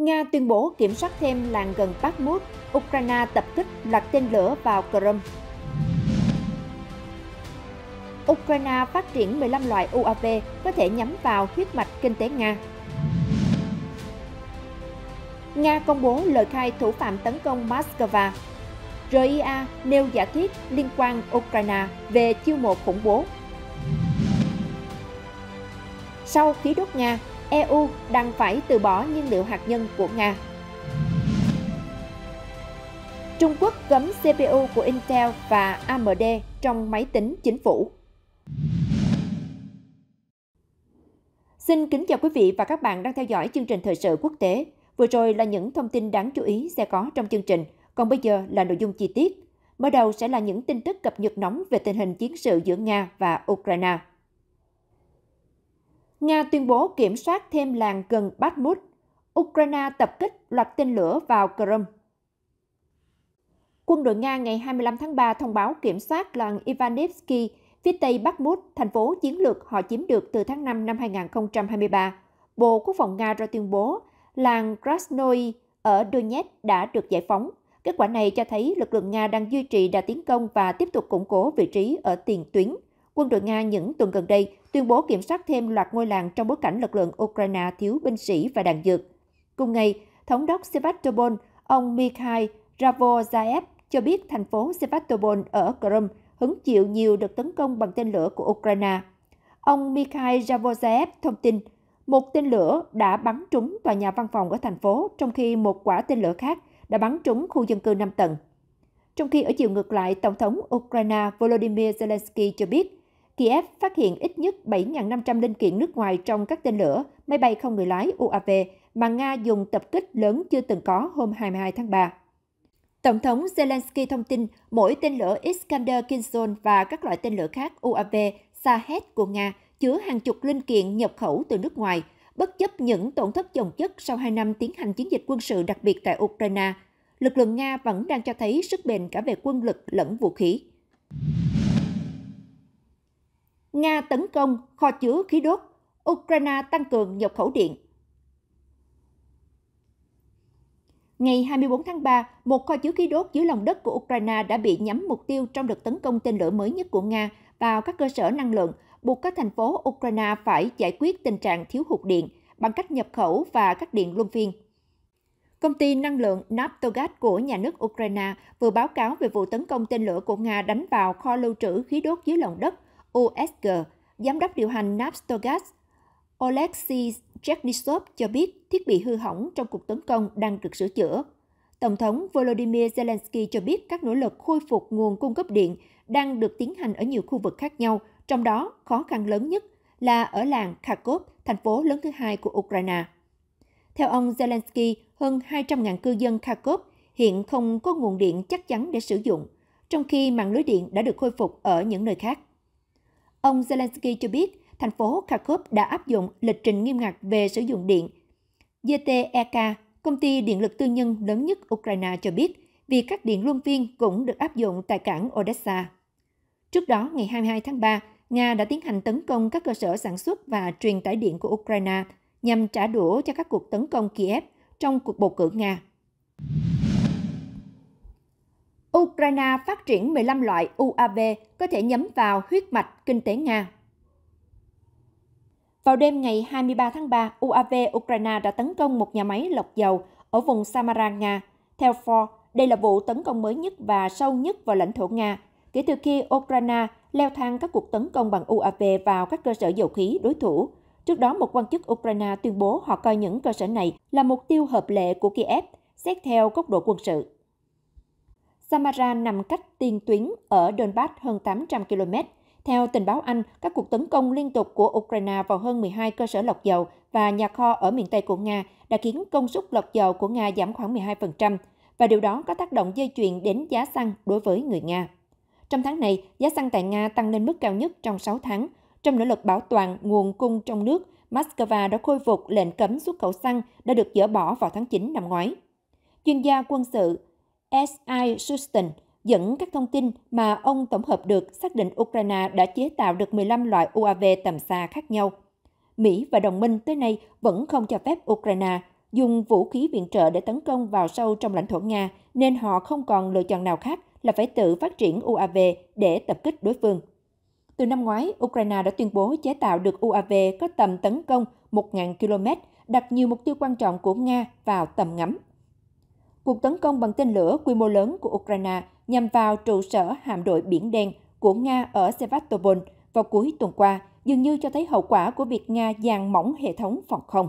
Nga tuyên bố kiểm soát thêm làng gần Bakhmut, Ukraine tập kích loạt tên lửa vào Crimea. Ukraine phát triển 15 loại UAV có thể nhắm vào huyết mạch kinh tế Nga. Nga công bố lời khai thủ phạm tấn công Moscow. RIA nêu giả thuyết liên quan Ukraine về chiêu mộ khủng bố. Sau khí đốt Nga, EU đang phải từ bỏ nhiên liệu hạt nhân của Nga. Trung Quốc cấm CPU của Intel và AMD trong máy tính chính phủ. Xin kính chào quý vị và các bạn đang theo dõi chương trình thời sự quốc tế. Vừa rồi là những thông tin đáng chú ý sẽ có trong chương trình, còn bây giờ là nội dung chi tiết. Mở đầu sẽ là những tin tức cập nhật nóng về tình hình chiến sự giữa Nga và Ukraine. Nga tuyên bố kiểm soát thêm làng gần Bakhmut. Ukraine tập kích loạt tên lửa vào Crimea. Quân đội Nga ngày 25 tháng 3 thông báo kiểm soát làng Ivanivsky, phía tây Bakhmut, thành phố chiến lược họ chiếm được từ tháng 5 năm 2023. Bộ Quốc phòng Nga ra tuyên bố làng Krasnoy ở Donetsk đã được giải phóng. Kết quả này cho thấy lực lượng Nga đang duy trì đà tiến công và tiếp tục củng cố vị trí ở tiền tuyến. Quân đội Nga những tuần gần đây tuyên bố kiểm soát thêm loạt ngôi làng trong bối cảnh lực lượng Ukraine thiếu binh sĩ và đạn dược. Cùng ngày, thống đốc Sevastopol, ông Mikhail Ravozaev cho biết thành phố Sevastopol ở Crimea hứng chịu nhiều đợt tấn công bằng tên lửa của Ukraine. Ông Mikhail Ravozaev thông tin, một tên lửa đã bắn trúng tòa nhà văn phòng ở thành phố, trong khi một quả tên lửa khác đã bắn trúng khu dân cư 5 tầng. Trong khi ở chiều ngược lại, Tổng thống Ukraine Volodymyr Zelensky cho biết Kiev phát hiện ít nhất 7.500 linh kiện nước ngoài trong các tên lửa, máy bay không người lái UAV mà Nga dùng tập kích lớn chưa từng có hôm 22 tháng 3. Tổng thống Zelensky thông tin mỗi tên lửa Iskander Kinzhal và các loại tên lửa khác UAV Sahed của Nga chứa hàng chục linh kiện nhập khẩu từ nước ngoài, bất chấp những tổn thất chồng chất sau 2 năm tiến hành chiến dịch quân sự đặc biệt tại Ukraine. Lực lượng Nga vẫn đang cho thấy sức bền cả về quân lực lẫn vũ khí. Nga tấn công kho chứa khí đốt, Ukraine tăng cường nhập khẩu điện. Ngày 24 tháng 3, một kho chứa khí đốt dưới lòng đất của Ukraine đã bị nhắm mục tiêu trong đợt tấn công tên lửa mới nhất của Nga vào các cơ sở năng lượng, buộc các thành phố Ukraine phải giải quyết tình trạng thiếu hụt điện bằng cách nhập khẩu và cắt điện luân phiên. Công ty năng lượng Naftogaz của nhà nước Ukraine vừa báo cáo về vụ tấn công tên lửa của Nga đánh vào kho lưu trữ khí đốt dưới lòng đất USG, giám đốc điều hành Napstogas, Oleksiy Chernyshev cho biết thiết bị hư hỏng trong cuộc tấn công đang được sửa chữa. Tổng thống Volodymyr Zelensky cho biết các nỗ lực khôi phục nguồn cung cấp điện đang được tiến hành ở nhiều khu vực khác nhau, trong đó khó khăn lớn nhất là ở làng Kharkov, thành phố lớn thứ hai của Ukraine. Theo ông Zelensky, hơn 200.000 cư dân Kharkov hiện không có nguồn điện chắc chắn để sử dụng, trong khi mạng lưới điện đã được khôi phục ở những nơi khác. Ông Zelensky cho biết, thành phố Kharkov đã áp dụng lịch trình nghiêm ngặt về sử dụng điện. YTEK, công ty điện lực tư nhân lớn nhất Ukraine cho biết, việc cắt điện luân phiên cũng được áp dụng tại cảng Odessa. Trước đó, ngày 22 tháng 3, Nga đã tiến hành tấn công các cơ sở sản xuất và truyền tải điện của Ukraine nhằm trả đũa cho các cuộc tấn công Kiev trong cuộc bầu cử Nga. Ukraine phát triển 15 loại UAV có thể nhắm vào huyết mạch kinh tế Nga. Vào đêm ngày 23 tháng 3, UAV Ukraine đã tấn công một nhà máy lọc dầu ở vùng Samara, Nga. Theo Ford, đây là vụ tấn công mới nhất và sâu nhất vào lãnh thổ Nga kể từ khi Ukraine leo thang các cuộc tấn công bằng UAV vào các cơ sở dầu khí đối thủ. Trước đó, một quan chức Ukraine tuyên bố họ coi những cơ sở này là mục tiêu hợp lệ của Kiev, xét theo góc độ quân sự. Samara nằm cách tiền tuyến ở Donbass hơn 800 km. Theo tình báo Anh, các cuộc tấn công liên tục của Ukraine vào hơn 12 cơ sở lọc dầu và nhà kho ở miền Tây của Nga đã khiến công suất lọc dầu của Nga giảm khoảng 12%, và điều đó có tác động dây chuyền đến giá xăng đối với người Nga. Trong tháng này, giá xăng tại Nga tăng lên mức cao nhất trong 6 tháng. Trong nỗ lực bảo toàn nguồn cung trong nước, Moscow đã khôi phục lệnh cấm xuất khẩu xăng đã được dỡ bỏ vào tháng 9 năm ngoái. Chuyên gia quân sự S.I. Sustin dẫn các thông tin mà ông tổng hợp được xác định Ukraine đã chế tạo được 15 loại UAV tầm xa khác nhau. Mỹ và đồng minh tới nay vẫn không cho phép Ukraine dùng vũ khí viện trợ để tấn công vào sâu trong lãnh thổ Nga, nên họ không còn lựa chọn nào khác là phải tự phát triển UAV để tập kích đối phương. Từ năm ngoái, Ukraine đã tuyên bố chế tạo được UAV có tầm tấn công 1.000 km, đặt nhiều mục tiêu quan trọng của Nga vào tầm ngắm cuộc tấn công bằng tên lửa quy mô lớn của Ukraine nhằm vào trụ sở hạm đội Biển Đen của Nga ở Sevastopol vào cuối tuần qua dường như cho thấy hậu quả của việc Nga dàn mỏng hệ thống phòng không.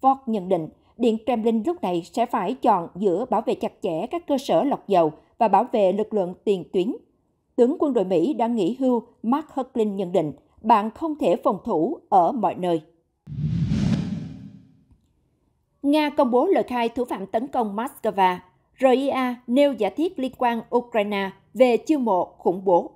Ford nhận định, Điện Kremlin lúc này sẽ phải chọn giữa bảo vệ chặt chẽ các cơ sở lọc dầu và bảo vệ lực lượng tiền tuyến. Tướng quân đội Mỹ đã nghỉ hưu Mark Hucklin nhận định, bạn không thể phòng thủ ở mọi nơi. Nga công bố lời khai thủ phạm tấn công Moscow. RIA nêu giả thiết liên quan Ukraine về chiêu mộ khủng bố.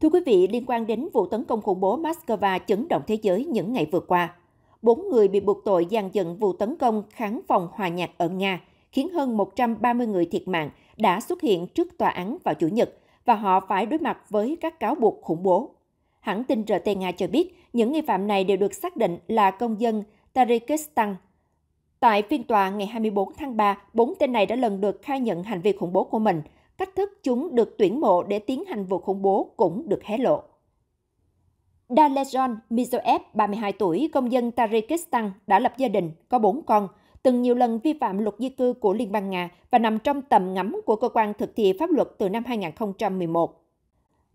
Thưa quý vị, liên quan đến vụ tấn công khủng bố Moscow chấn động thế giới những ngày vừa qua, bốn người bị buộc tội dàn dựng vụ tấn công kháng phòng hòa nhạc ở Nga, khiến hơn 130 người thiệt mạng đã xuất hiện trước tòa án vào Chủ nhật và họ phải đối mặt với các cáo buộc khủng bố. Hãng tin RT Nga cho biết, những nghi phạm này đều được xác định là công dân Tajikistan Tại phiên tòa ngày 24 tháng 3, bốn tên này đã lần lượt khai nhận hành vi khủng bố của mình. Cách thức chúng được tuyển mộ để tiến hành vụ khủng bố cũng được hé lộ. Dalejon Mizoev, 32 tuổi, công dân Tajikistan, đã lập gia đình, có bốn con, từng nhiều lần vi phạm luật di cư của Liên bang Nga và nằm trong tầm ngắm của cơ quan thực thi pháp luật từ năm 2011.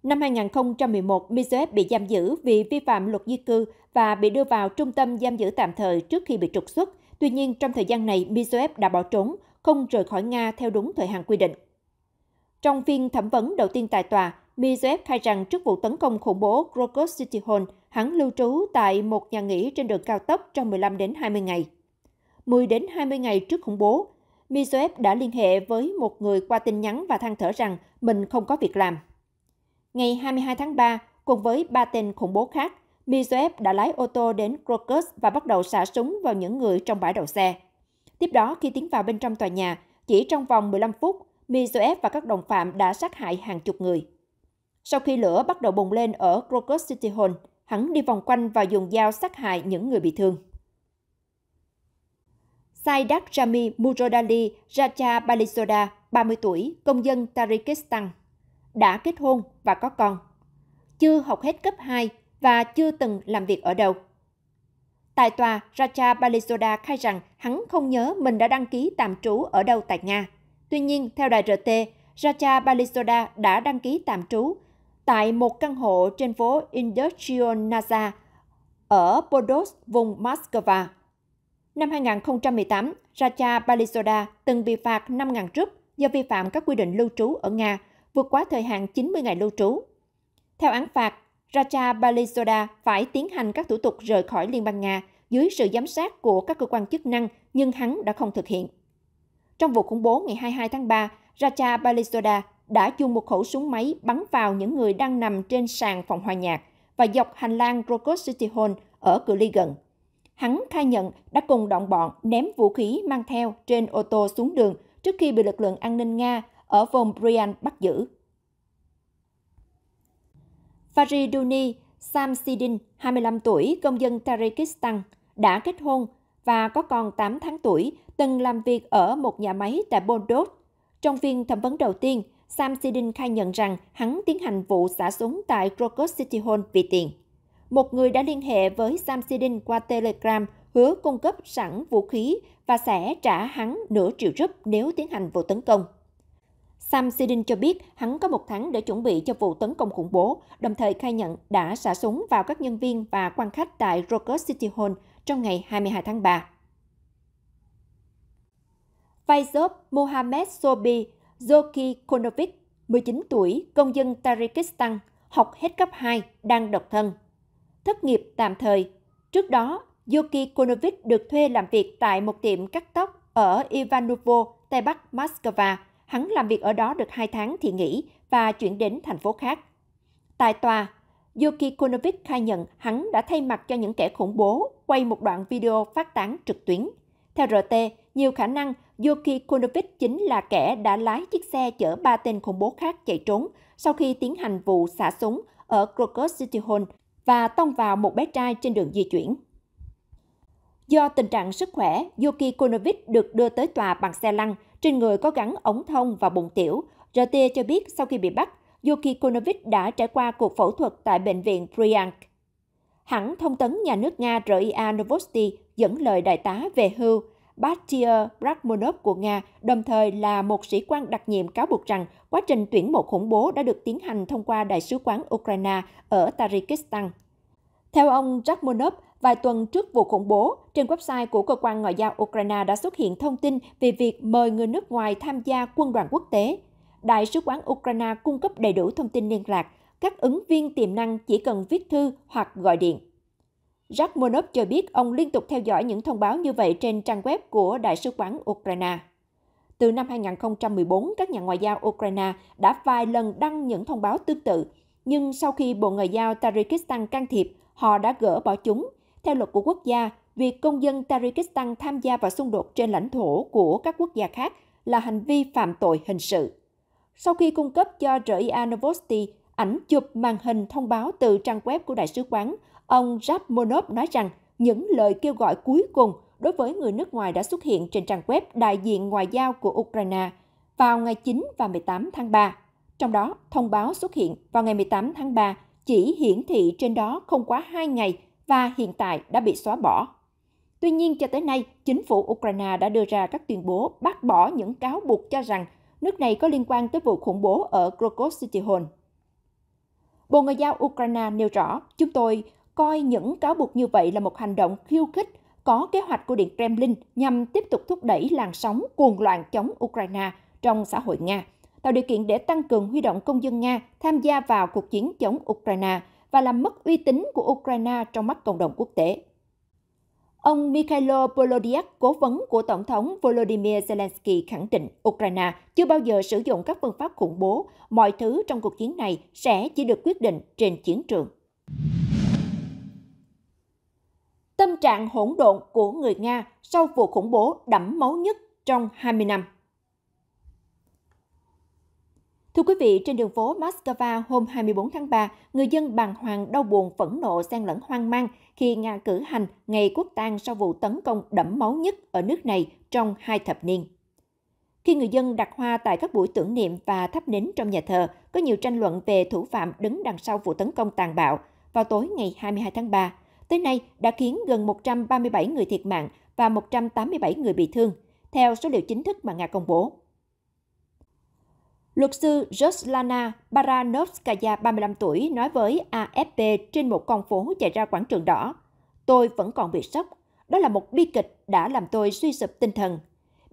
Năm 2011, Mizoev bị giam giữ vì vi phạm luật di cư và bị đưa vào trung tâm giam giữ tạm thời trước khi bị trục xuất – Tuy nhiên, trong thời gian này, Mizoev đã bỏ trốn, không rời khỏi Nga theo đúng thời hạn quy định. Trong phiên thẩm vấn đầu tiên tại tòa, Mizoev khai rằng trước vụ tấn công khủng bố Crocus City Hall, hắn lưu trú tại một nhà nghỉ trên đường cao tốc trong 15 đến 20 ngày. 10 đến 20 ngày trước khủng bố, Mizoev đã liên hệ với một người qua tin nhắn và than thở rằng mình không có việc làm. Ngày 22 tháng 3, cùng với ba tên khủng bố khác, Mizoev đã lái ô tô đến Crocus và bắt đầu xả súng vào những người trong bãi đậu xe. Tiếp đó, khi tiến vào bên trong tòa nhà, chỉ trong vòng 15 phút, Mizoev và các đồng phạm đã sát hại hàng chục người. Sau khi lửa bắt đầu bùng lên ở Crocus City Hall, hắn đi vòng quanh và dùng dao sát hại những người bị thương. Saidak Jami Murodali Raja Balisoda, 30 tuổi, công dân Tajikistan, đã kết hôn và có con. Chưa học hết cấp 2, và chưa từng làm việc ở đâu. Tại tòa, Raja Balisoda khai rằng hắn không nhớ mình đã đăng ký tạm trú ở đâu tại Nga. Tuy nhiên, theo đài RT, Raja Balisoda đã đăng ký tạm trú tại một căn hộ trên phố Industrionaza ở Podos, vùng Moscow. Năm 2018, Raja Balisoda từng bị phạt 5.000 rúp do vi phạm các quy định lưu trú ở Nga, vượt quá thời hạn 90 ngày lưu trú. Theo án phạt, Racha Balizoda phải tiến hành các thủ tục rời khỏi Liên bang Nga dưới sự giám sát của các cơ quan chức năng, nhưng hắn đã không thực hiện. Trong vụ khủng bố ngày 22 tháng 3, Racha Balizoda đã dùng một khẩu súng máy bắn vào những người đang nằm trên sàn phòng hòa nhạc và dọc hành lang Rokos City Hall ở cự ly gần. Hắn khai nhận đã cùng đồng bọn ném vũ khí mang theo trên ô tô xuống đường trước khi bị lực lượng an ninh Nga ở vùng Brian bắt giữ. Fariduni Samsidin, 25 tuổi, công dân Tajikistan, đã kết hôn và có con 8 tháng tuổi, từng làm việc ở một nhà máy tại Bordeaux. Trong phiên thẩm vấn đầu tiên, Samsidin khai nhận rằng hắn tiến hành vụ xả súng tại Crocus City Hall vì tiền. Một người đã liên hệ với Samsidin qua Telegram hứa cung cấp sẵn vũ khí và sẽ trả hắn nửa triệu rúp nếu tiến hành vụ tấn công. Sam Sidin cho biết hắn có một tháng để chuẩn bị cho vụ tấn công khủng bố, đồng thời khai nhận đã xả súng vào các nhân viên và quan khách tại Rocket City Hall trong ngày 22 tháng 3. Vajzob Mohamed Sobi Zoki Konovic, 19 tuổi, công dân Tajikistan, học hết cấp 2, đang độc thân. Thất nghiệp tạm thời. Trước đó, Yoki Konovic được thuê làm việc tại một tiệm cắt tóc ở Ivanovo, Tây Bắc Moscow Hắn làm việc ở đó được 2 tháng thì nghỉ và chuyển đến thành phố khác. Tại tòa, Yuki Konovic khai nhận hắn đã thay mặt cho những kẻ khủng bố quay một đoạn video phát tán trực tuyến. Theo RT, nhiều khả năng Yuki Konovic chính là kẻ đã lái chiếc xe chở ba tên khủng bố khác chạy trốn sau khi tiến hành vụ xả súng ở Crocus City Hall và tông vào một bé trai trên đường di chuyển. Do tình trạng sức khỏe, Yuki Konovic được đưa tới tòa bằng xe lăn trên người có gắn ống thông và bụng tiểu. RT cho biết sau khi bị bắt, Yuki Konovic đã trải qua cuộc phẫu thuật tại bệnh viện Bryansk. Hãng thông tấn nhà nước Nga RIA Novosti dẫn lời đại tá về hưu Batyr Rakhmonov của Nga, đồng thời là một sĩ quan đặc nhiệm cáo buộc rằng quá trình tuyển mộ khủng bố đã được tiến hành thông qua Đại sứ quán Ukraine ở Tajikistan. Theo ông Rakhmonov, Vài tuần trước vụ khủng bố, trên website của Cơ quan Ngoại giao Ukraine đã xuất hiện thông tin về việc mời người nước ngoài tham gia quân đoàn quốc tế. Đại sứ quán Ukraine cung cấp đầy đủ thông tin liên lạc, các ứng viên tiềm năng chỉ cần viết thư hoặc gọi điện. Jack Monop cho biết ông liên tục theo dõi những thông báo như vậy trên trang web của Đại sứ quán Ukraine. Từ năm 2014, các nhà ngoại giao Ukraine đã vài lần đăng những thông báo tương tự, nhưng sau khi Bộ Ngoại giao Tajikistan can thiệp, họ đã gỡ bỏ chúng theo luật của quốc gia, việc công dân Tajikistan tham gia vào xung đột trên lãnh thổ của các quốc gia khác là hành vi phạm tội hình sự. Sau khi cung cấp cho RIA Novosti ảnh chụp màn hình thông báo từ trang web của Đại sứ quán, ông Rapmonov nói rằng những lời kêu gọi cuối cùng đối với người nước ngoài đã xuất hiện trên trang web đại diện ngoại giao của Ukraine vào ngày 9 và 18 tháng 3. Trong đó, thông báo xuất hiện vào ngày 18 tháng 3 chỉ hiển thị trên đó không quá 2 ngày và hiện tại đã bị xóa bỏ. Tuy nhiên, cho tới nay, chính phủ Ukraine đã đưa ra các tuyên bố bác bỏ những cáo buộc cho rằng nước này có liên quan tới vụ khủng bố ở Krokos City Hall. Bộ Ngoại giao Ukraine nêu rõ, chúng tôi coi những cáo buộc như vậy là một hành động khiêu khích có kế hoạch của Điện Kremlin nhằm tiếp tục thúc đẩy làn sóng cuồng loạn chống Ukraine trong xã hội Nga, tạo điều kiện để tăng cường huy động công dân Nga tham gia vào cuộc chiến chống Ukraine – và làm mất uy tín của Ukraine trong mắt cộng đồng quốc tế. Ông Mikhailo Polodyak, cố vấn của Tổng thống Volodymyr Zelensky khẳng định Ukraine chưa bao giờ sử dụng các phương pháp khủng bố. Mọi thứ trong cuộc chiến này sẽ chỉ được quyết định trên chiến trường. Tâm trạng hỗn độn của người Nga sau vụ khủng bố đẫm máu nhất trong 20 năm Thưa quý vị, trên đường phố Moscow hôm 24 tháng 3, người dân bàng hoàng đau buồn, phẫn nộ, xen lẫn hoang mang khi Nga cử hành ngày quốc tang sau vụ tấn công đẫm máu nhất ở nước này trong hai thập niên. Khi người dân đặt hoa tại các buổi tưởng niệm và thắp nến trong nhà thờ, có nhiều tranh luận về thủ phạm đứng đằng sau vụ tấn công tàn bạo vào tối ngày 22 tháng 3. Tới nay đã khiến gần 137 người thiệt mạng và 187 người bị thương, theo số liệu chính thức mà Nga công bố. Luật sư Joslana Baranovskaya, 35 tuổi, nói với AFP trên một con phố chạy ra quảng trường đỏ. Tôi vẫn còn bị sốc. Đó là một bi kịch đã làm tôi suy sụp tinh thần.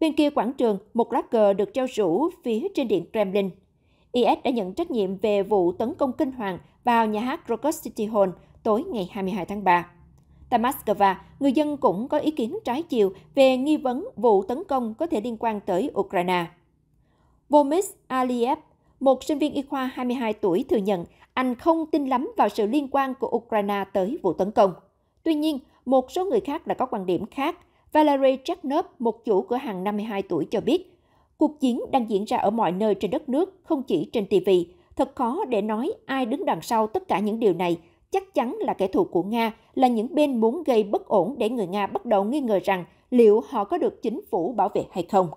Bên kia quảng trường, một lá cờ được treo rủ phía trên điện Kremlin. IS đã nhận trách nhiệm về vụ tấn công kinh hoàng vào nhà hát Rocket City Hall tối ngày 22 tháng 3. Tại Moscow, người dân cũng có ý kiến trái chiều về nghi vấn vụ tấn công có thể liên quan tới Ukraine. Vomis Aliyev, một sinh viên y khoa 22 tuổi thừa nhận anh không tin lắm vào sự liên quan của Ukraine tới vụ tấn công. Tuy nhiên, một số người khác đã có quan điểm khác. Valery Cheknov, một chủ cửa hàng 52 tuổi cho biết, cuộc chiến đang diễn ra ở mọi nơi trên đất nước, không chỉ trên TV. Thật khó để nói ai đứng đằng sau tất cả những điều này, chắc chắn là kẻ thù của Nga, là những bên muốn gây bất ổn để người Nga bắt đầu nghi ngờ rằng liệu họ có được chính phủ bảo vệ hay không.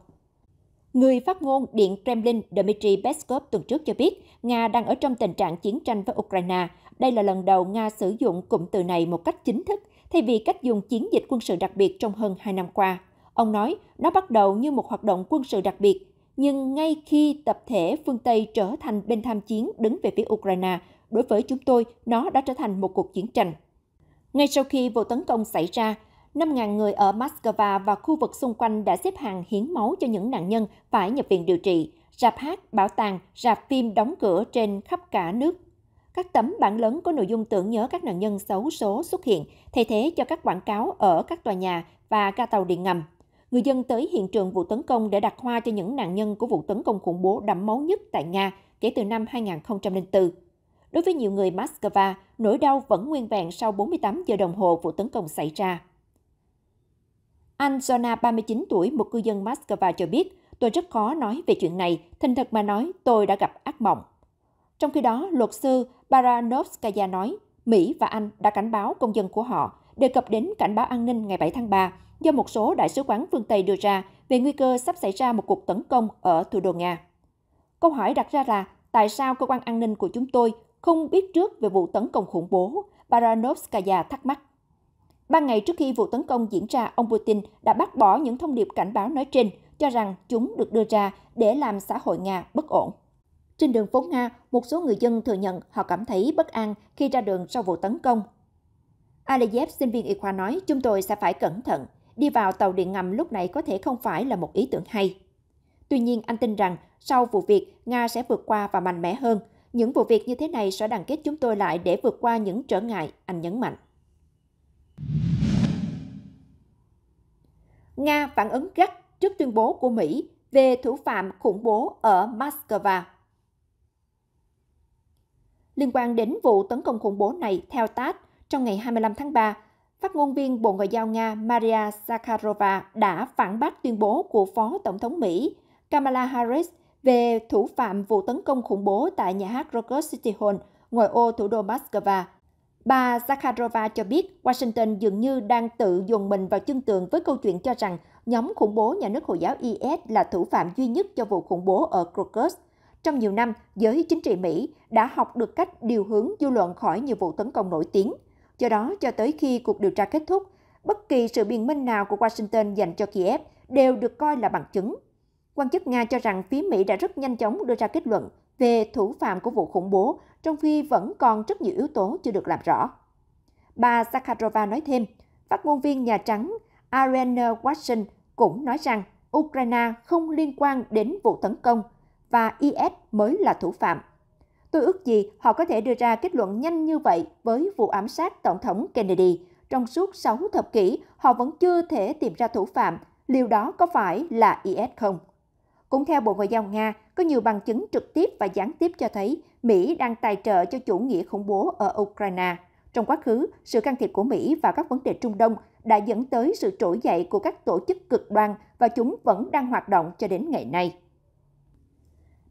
Người phát ngôn Điện Kremlin Dmitry Peskov tuần trước cho biết Nga đang ở trong tình trạng chiến tranh với Ukraine. Đây là lần đầu Nga sử dụng cụm từ này một cách chính thức, thay vì cách dùng chiến dịch quân sự đặc biệt trong hơn 2 năm qua. Ông nói, nó bắt đầu như một hoạt động quân sự đặc biệt, nhưng ngay khi tập thể phương Tây trở thành bên tham chiến đứng về phía Ukraine, đối với chúng tôi, nó đã trở thành một cuộc chiến tranh. Ngay sau khi vụ tấn công xảy ra, 5.000 người ở Moscow và khu vực xung quanh đã xếp hàng hiến máu cho những nạn nhân phải nhập viện điều trị. Rạp hát, bảo tàng, rạp phim đóng cửa trên khắp cả nước. Các tấm bảng lớn có nội dung tưởng nhớ các nạn nhân xấu số xuất hiện, thay thế cho các quảng cáo ở các tòa nhà và ga tàu điện ngầm. Người dân tới hiện trường vụ tấn công để đặt hoa cho những nạn nhân của vụ tấn công khủng bố đẫm máu nhất tại Nga kể từ năm 2004. Đối với nhiều người Moscow, nỗi đau vẫn nguyên vẹn sau 48 giờ đồng hồ vụ tấn công xảy ra. Anh Zona, 39 tuổi, một cư dân Moscow cho biết, tôi rất khó nói về chuyện này, thành thật mà nói tôi đã gặp ác mộng. Trong khi đó, luật sư Baranovskaya nói, Mỹ và Anh đã cảnh báo công dân của họ đề cập đến cảnh báo an ninh ngày 7 tháng 3 do một số đại sứ quán phương Tây đưa ra về nguy cơ sắp xảy ra một cuộc tấn công ở thủ đô Nga. Câu hỏi đặt ra là tại sao cơ quan an ninh của chúng tôi không biết trước về vụ tấn công khủng bố? Baranovskaya thắc mắc. Ba ngày trước khi vụ tấn công diễn ra, ông Putin đã bác bỏ những thông điệp cảnh báo nói trên, cho rằng chúng được đưa ra để làm xã hội Nga bất ổn. Trên đường phố Nga, một số người dân thừa nhận họ cảm thấy bất an khi ra đường sau vụ tấn công. Aliyev, sinh viên y khoa nói, chúng tôi sẽ phải cẩn thận. Đi vào tàu điện ngầm lúc này có thể không phải là một ý tưởng hay. Tuy nhiên, anh tin rằng sau vụ việc, Nga sẽ vượt qua và mạnh mẽ hơn. Những vụ việc như thế này sẽ đoàn kết chúng tôi lại để vượt qua những trở ngại, anh nhấn mạnh. Nga phản ứng gắt trước tuyên bố của Mỹ về thủ phạm khủng bố ở Moscow. Liên quan đến vụ tấn công khủng bố này theo TASS, trong ngày 25 tháng 3, phát ngôn viên Bộ Ngoại giao Nga Maria Zakharova đã phản bác tuyên bố của Phó Tổng thống Mỹ Kamala Harris về thủ phạm vụ tấn công khủng bố tại nhà hát Rocket City Hall, ngoại ô thủ đô Moscow, Bà Zakharova cho biết Washington dường như đang tự dồn mình vào chân tường với câu chuyện cho rằng nhóm khủng bố nhà nước Hồi giáo IS là thủ phạm duy nhất cho vụ khủng bố ở Crocus. Trong nhiều năm, giới chính trị Mỹ đã học được cách điều hướng dư luận khỏi nhiều vụ tấn công nổi tiếng. Do đó, cho tới khi cuộc điều tra kết thúc, bất kỳ sự biện minh nào của Washington dành cho Kiev đều được coi là bằng chứng. Quan chức Nga cho rằng phía Mỹ đã rất nhanh chóng đưa ra kết luận về thủ phạm của vụ khủng bố, trong khi vẫn còn rất nhiều yếu tố chưa được làm rõ. Bà Zakharova nói thêm, phát ngôn viên Nhà Trắng Ariana Watson cũng nói rằng Ukraine không liên quan đến vụ tấn công và IS mới là thủ phạm. Tôi ước gì họ có thể đưa ra kết luận nhanh như vậy với vụ ám sát Tổng thống Kennedy. Trong suốt 6 thập kỷ, họ vẫn chưa thể tìm ra thủ phạm. Liệu đó có phải là IS không? Cũng theo Bộ Ngoại giao Nga, có nhiều bằng chứng trực tiếp và gián tiếp cho thấy Mỹ đang tài trợ cho chủ nghĩa khủng bố ở Ukraine. Trong quá khứ, sự can thiệp của Mỹ vào các vấn đề Trung Đông đã dẫn tới sự trỗi dậy của các tổ chức cực đoan và chúng vẫn đang hoạt động cho đến ngày nay.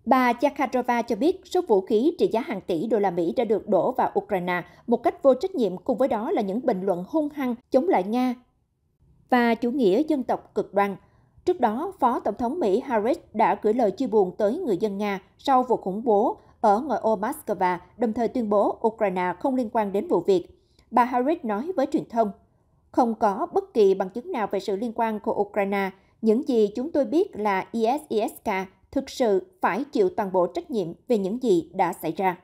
Bà Zakharova cho biết số vũ khí trị giá hàng tỷ đô la Mỹ đã được đổ vào Ukraine một cách vô trách nhiệm cùng với đó là những bình luận hung hăng chống lại Nga và chủ nghĩa dân tộc cực đoan. Trước đó, Phó Tổng thống Mỹ Harris đã gửi lời chia buồn tới người dân Nga sau vụ khủng bố ở ngoại ô Moscow, đồng thời tuyên bố Ukraine không liên quan đến vụ việc. Bà Harris nói với truyền thông, không có bất kỳ bằng chứng nào về sự liên quan của Ukraine. Những gì chúng tôi biết là ISISK thực sự phải chịu toàn bộ trách nhiệm về những gì đã xảy ra.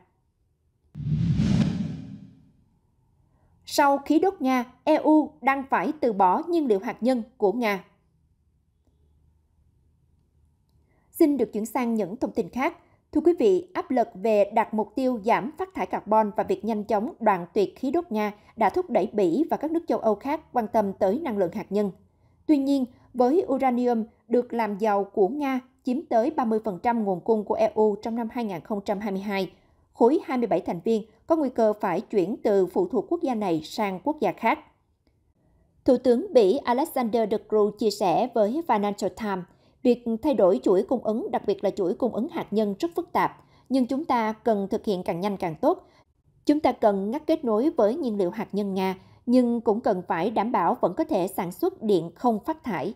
Sau khí đốt Nga, EU đang phải từ bỏ nhiên liệu hạt nhân của Nga Xin được chuyển sang những thông tin khác. Thưa quý vị, áp lực về đạt mục tiêu giảm phát thải carbon và việc nhanh chóng đoạn tuyệt khí đốt Nga đã thúc đẩy Bỉ và các nước châu Âu khác quan tâm tới năng lượng hạt nhân. Tuy nhiên, với uranium được làm giàu của Nga chiếm tới 30% nguồn cung của EU trong năm 2022, khối 27 thành viên có nguy cơ phải chuyển từ phụ thuộc quốc gia này sang quốc gia khác. Thủ tướng Bỉ Alexander De Croo chia sẻ với Financial Times Việc thay đổi chuỗi cung ứng, đặc biệt là chuỗi cung ứng hạt nhân rất phức tạp, nhưng chúng ta cần thực hiện càng nhanh càng tốt. Chúng ta cần ngắt kết nối với nhiên liệu hạt nhân Nga, nhưng cũng cần phải đảm bảo vẫn có thể sản xuất điện không phát thải.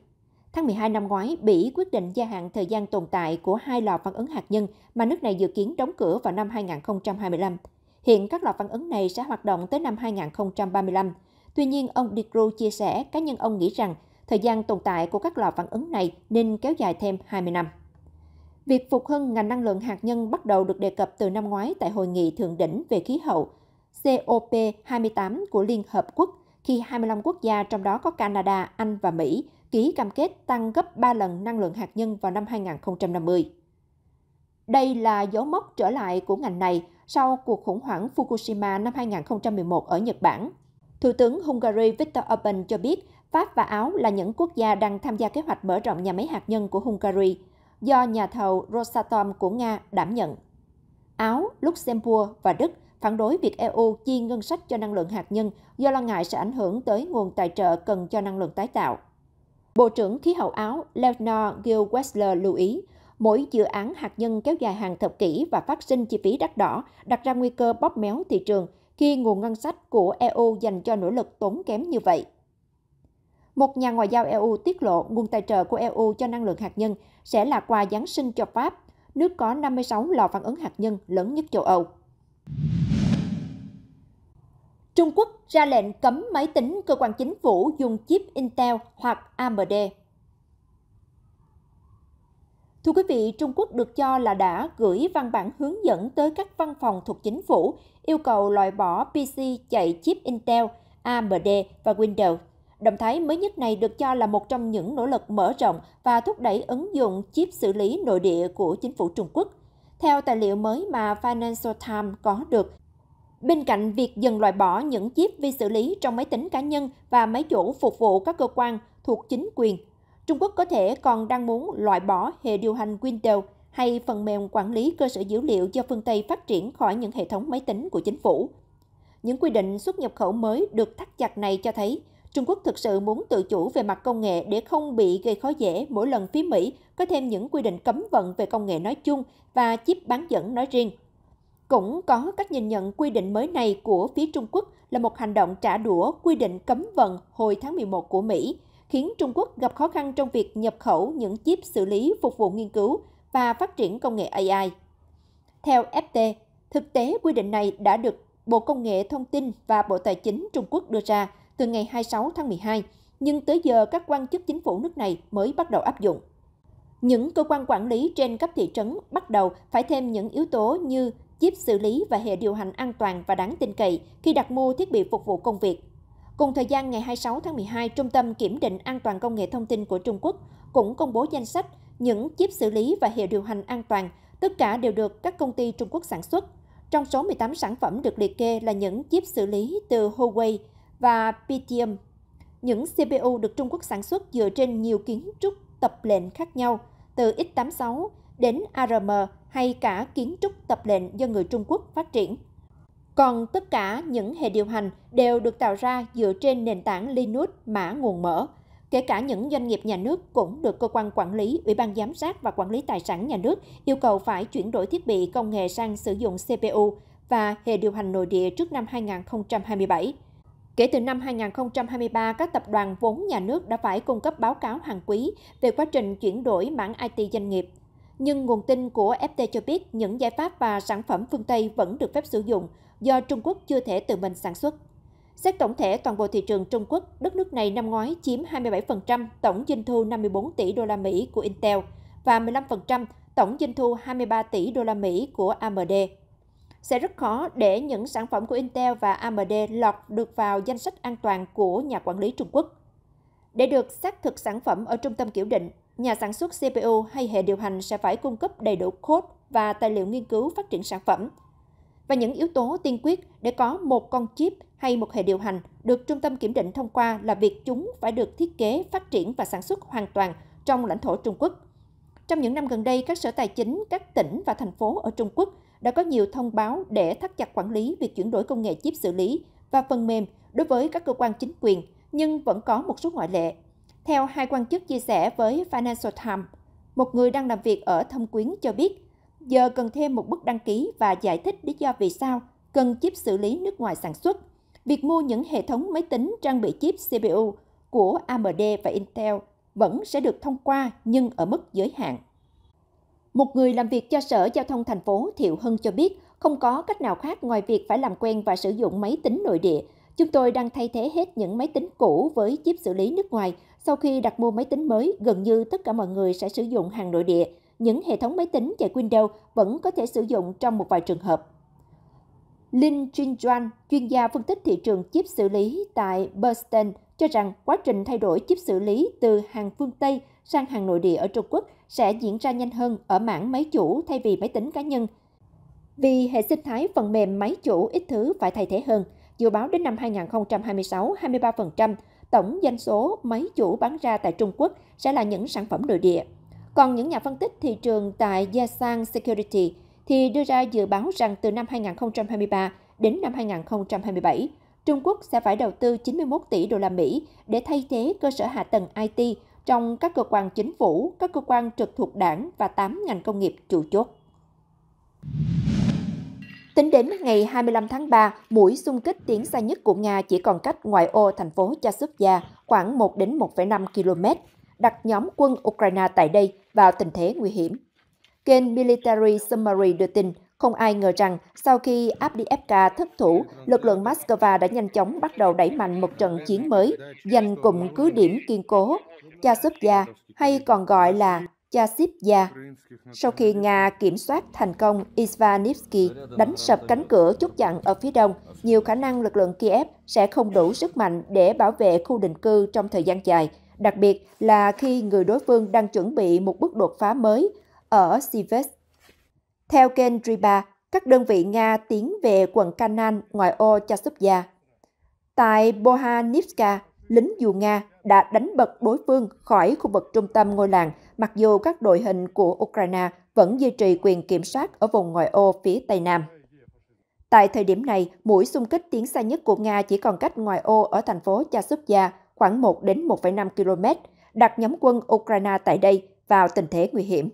Tháng 12 năm ngoái, Bỉ quyết định gia hạn thời gian tồn tại của hai lò phản ứng hạt nhân mà nước này dự kiến đóng cửa vào năm 2025. Hiện các lò phản ứng này sẽ hoạt động tới năm 2035. Tuy nhiên, ông De Croo chia sẻ cá nhân ông nghĩ rằng Thời gian tồn tại của các lò phản ứng này nên kéo dài thêm 20 năm. Việc phục hưng ngành năng lượng hạt nhân bắt đầu được đề cập từ năm ngoái tại Hội nghị Thượng đỉnh về khí hậu COP28 của Liên Hợp Quốc, khi 25 quốc gia trong đó có Canada, Anh và Mỹ ký cam kết tăng gấp 3 lần năng lượng hạt nhân vào năm 2050. Đây là dấu mốc trở lại của ngành này sau cuộc khủng hoảng Fukushima năm 2011 ở Nhật Bản. Thủ tướng Hungary Viktor Orbán cho biết Pháp và Áo là những quốc gia đang tham gia kế hoạch mở rộng nhà máy hạt nhân của Hungary do nhà thầu Rosatom của Nga đảm nhận. Áo, Luxembourg và Đức phản đối việc EU chi ngân sách cho năng lượng hạt nhân do lo ngại sẽ ảnh hưởng tới nguồn tài trợ cần cho năng lượng tái tạo. Bộ trưởng Khí hậu Áo Leonor Gil Wessler lưu ý, mỗi dự án hạt nhân kéo dài hàng thập kỷ và phát sinh chi phí đắt đỏ đặt ra nguy cơ bóp méo thị trường khi nguồn ngân sách của EU dành cho nỗ lực tốn kém như vậy. Một nhà ngoại giao EU tiết lộ nguồn tài trợ của EU cho năng lượng hạt nhân sẽ là quà Giáng sinh cho Pháp, nước có 56 lò phản ứng hạt nhân lớn nhất châu Âu. Trung Quốc ra lệnh cấm máy tính cơ quan chính phủ dùng chip Intel hoặc AMD. Thưa quý vị, Trung Quốc được cho là đã gửi văn bản hướng dẫn tới các văn phòng thuộc chính phủ yêu cầu loại bỏ PC chạy chip Intel, AMD và Windows Động thái mới nhất này được cho là một trong những nỗ lực mở rộng và thúc đẩy ứng dụng chip xử lý nội địa của chính phủ Trung Quốc. Theo tài liệu mới mà Financial Times có được, Bên cạnh việc dần loại bỏ những chip vi xử lý trong máy tính cá nhân và máy chủ phục vụ các cơ quan thuộc chính quyền, Trung Quốc có thể còn đang muốn loại bỏ hệ điều hành Windows hay phần mềm quản lý cơ sở dữ liệu do phương Tây phát triển khỏi những hệ thống máy tính của chính phủ. Những quy định xuất nhập khẩu mới được thắt chặt này cho thấy Trung Quốc thực sự muốn tự chủ về mặt công nghệ để không bị gây khó dễ mỗi lần phía Mỹ có thêm những quy định cấm vận về công nghệ nói chung và chip bán dẫn nói riêng. Cũng có cách nhìn nhận quy định mới này của phía Trung Quốc là một hành động trả đũa quy định cấm vận hồi tháng 11 của Mỹ, khiến Trung Quốc gặp khó khăn trong việc nhập khẩu những chip xử lý phục vụ nghiên cứu và phát triển công nghệ AI. Theo FT, thực tế quy định này đã được Bộ Công nghệ Thông tin và Bộ Tài chính Trung Quốc đưa ra – từ ngày 26 tháng 12, nhưng tới giờ các quan chức chính phủ nước này mới bắt đầu áp dụng. Những cơ quan quản lý trên cấp thị trấn bắt đầu phải thêm những yếu tố như chip xử lý và hệ điều hành an toàn và đáng tin cậy khi đặt mua thiết bị phục vụ công việc. Cùng thời gian ngày 26 tháng 12, Trung tâm Kiểm định An toàn Công nghệ Thông tin của Trung Quốc cũng công bố danh sách những chip xử lý và hệ điều hành an toàn, tất cả đều được các công ty Trung Quốc sản xuất. Trong số 18 sản phẩm được liệt kê là những chip xử lý từ Huawei, và Pentium. Những CPU được Trung Quốc sản xuất dựa trên nhiều kiến trúc tập lệnh khác nhau, từ x86 đến ARM hay cả kiến trúc tập lệnh do người Trung Quốc phát triển. Còn tất cả những hệ điều hành đều được tạo ra dựa trên nền tảng Linux mã nguồn mở. Kể cả những doanh nghiệp nhà nước cũng được cơ quan quản lý, Ủy ban giám sát và quản lý tài sản nhà nước yêu cầu phải chuyển đổi thiết bị công nghệ sang sử dụng CPU và hệ điều hành nội địa trước năm 2027. Kể từ năm 2023, các tập đoàn vốn nhà nước đã phải cung cấp báo cáo hàng quý về quá trình chuyển đổi mảng IT doanh nghiệp. Nhưng nguồn tin của FT cho biết những giải pháp và sản phẩm phương Tây vẫn được phép sử dụng do Trung Quốc chưa thể tự mình sản xuất. Xét tổng thể toàn bộ thị trường Trung Quốc, đất nước này năm ngoái chiếm 27% tổng doanh thu 54 tỷ đô la Mỹ của Intel và 15% tổng doanh thu 23 tỷ đô la Mỹ của AMD sẽ rất khó để những sản phẩm của Intel và AMD lọt được vào danh sách an toàn của nhà quản lý Trung Quốc. Để được xác thực sản phẩm ở trung tâm kiểm định, nhà sản xuất CPU hay hệ điều hành sẽ phải cung cấp đầy đủ code và tài liệu nghiên cứu phát triển sản phẩm. Và những yếu tố tiên quyết để có một con chip hay một hệ điều hành được trung tâm kiểm định thông qua là việc chúng phải được thiết kế, phát triển và sản xuất hoàn toàn trong lãnh thổ Trung Quốc. Trong những năm gần đây, các sở tài chính, các tỉnh và thành phố ở Trung Quốc đã có nhiều thông báo để thắt chặt quản lý việc chuyển đổi công nghệ chip xử lý và phần mềm đối với các cơ quan chính quyền, nhưng vẫn có một số ngoại lệ. Theo hai quan chức chia sẻ với Financial Times, một người đang làm việc ở Thâm Quyến cho biết, giờ cần thêm một bước đăng ký và giải thích lý do vì sao cần chip xử lý nước ngoài sản xuất. Việc mua những hệ thống máy tính trang bị chip CPU của AMD và Intel vẫn sẽ được thông qua nhưng ở mức giới hạn. Một người làm việc cho Sở Giao thông thành phố Thiệu Hưng cho biết, không có cách nào khác ngoài việc phải làm quen và sử dụng máy tính nội địa. Chúng tôi đang thay thế hết những máy tính cũ với chip xử lý nước ngoài. Sau khi đặt mua máy tính mới, gần như tất cả mọi người sẽ sử dụng hàng nội địa. Những hệ thống máy tính chạy Windows vẫn có thể sử dụng trong một vài trường hợp. Lin Jinjuan, chuyên gia phân tích thị trường chip xử lý tại Boston, cho rằng quá trình thay đổi chip xử lý từ hàng phương Tây sang hàng nội địa ở Trung Quốc sẽ diễn ra nhanh hơn ở mảng máy chủ thay vì máy tính cá nhân. Vì hệ sinh thái phần mềm máy chủ ít thứ phải thay thế hơn, dự báo đến năm 2026, 23% tổng doanh số máy chủ bán ra tại Trung Quốc sẽ là những sản phẩm nội địa. Còn những nhà phân tích thị trường tại Yasang Security thì đưa ra dự báo rằng từ năm 2023 đến năm 2027, Trung Quốc sẽ phải đầu tư 91 tỷ đô la Mỹ để thay thế cơ sở hạ tầng IT trong các cơ quan chính phủ, các cơ quan trực thuộc đảng và 8 ngành công nghiệp chủ chốt. Tính đến ngày 25 tháng 3, mũi xung kích tiến xa nhất của Nga chỉ còn cách ngoại ô thành phố Chasovia khoảng 1 đến 1,5 km, đặt nhóm quân Ukraine tại đây vào tình thế nguy hiểm. Kênh Military Summary đưa tin, không ai ngờ rằng, sau khi Abdiivka thất thủ, lực lượng Moscow đã nhanh chóng bắt đầu đẩy mạnh một trận chiến mới, giành cụm cứ điểm kiên cố, Chasovia, hay còn gọi là Chasivya. Sau khi Nga kiểm soát thành công Ivanivsky đánh sập cánh cửa chốt chặn ở phía đông, nhiều khả năng lực lượng Kiev sẽ không đủ sức mạnh để bảo vệ khu định cư trong thời gian dài, đặc biệt là khi người đối phương đang chuẩn bị một bước đột phá mới ở Sivetsk. Theo kênh Driba, các đơn vị Nga tiến về quận Kanan ngoại ô Chasubia. Tại Bohanivska, lính dù Nga đã đánh bật đối phương khỏi khu vực trung tâm ngôi làng, mặc dù các đội hình của Ukraine vẫn duy trì quyền kiểm soát ở vùng ngoại ô phía Tây Nam. Tại thời điểm này, mũi xung kích tiến xa nhất của Nga chỉ còn cách ngoại ô ở thành phố Chasubia khoảng 1 đến 1,5 km, đặt nhóm quân Ukraine tại đây vào tình thế nguy hiểm.